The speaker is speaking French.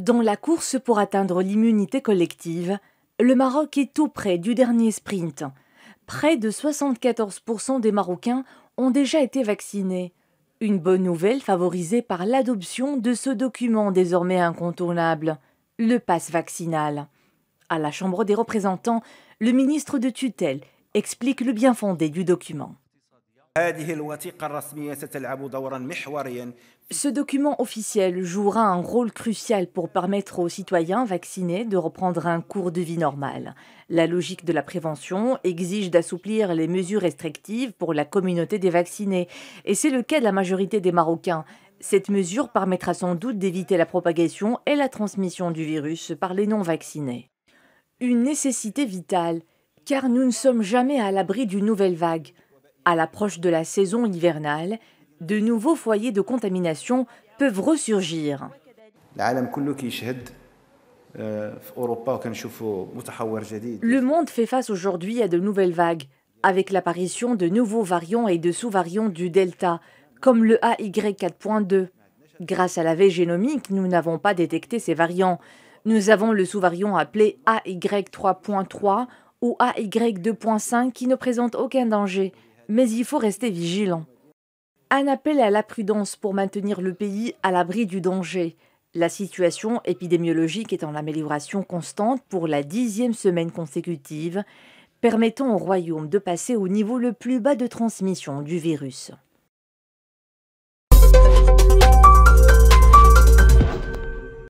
Dans la course pour atteindre l'immunité collective, le Maroc est tout près du dernier sprint. Près de 74% des Marocains ont déjà été vaccinés. Une bonne nouvelle favorisée par l'adoption de ce document désormais incontournable, le passe vaccinal. À la Chambre des représentants, le ministre de tutelle explique le bien fondé du document. Ce document officiel jouera un rôle crucial pour permettre aux citoyens vaccinés de reprendre un cours de vie normal. La logique de la prévention exige d'assouplir les mesures restrictives pour la communauté des vaccinés, et c'est le cas de la majorité des Marocains. Cette mesure permettra sans doute d'éviter la propagation et la transmission du virus par les non-vaccinés. Une nécessité vitale, car nous ne sommes jamais à l'abri d'une nouvelle vague. À l'approche de la saison hivernale, de nouveaux foyers de contamination peuvent ressurgir. Le monde fait face aujourd'hui à de nouvelles vagues, avec l'apparition de nouveaux variants et de sous-variants du Delta, comme le AY4.2. Grâce à la veille génomique, nous n'avons pas détecté ces variants. Nous avons le sous-variant appelé AY3.3 ou AY2.5 qui ne présente aucun danger mais il faut rester vigilant. Un appel à la prudence pour maintenir le pays à l'abri du danger. La situation épidémiologique est en amélioration constante pour la dixième semaine consécutive, permettant au royaume de passer au niveau le plus bas de transmission du virus.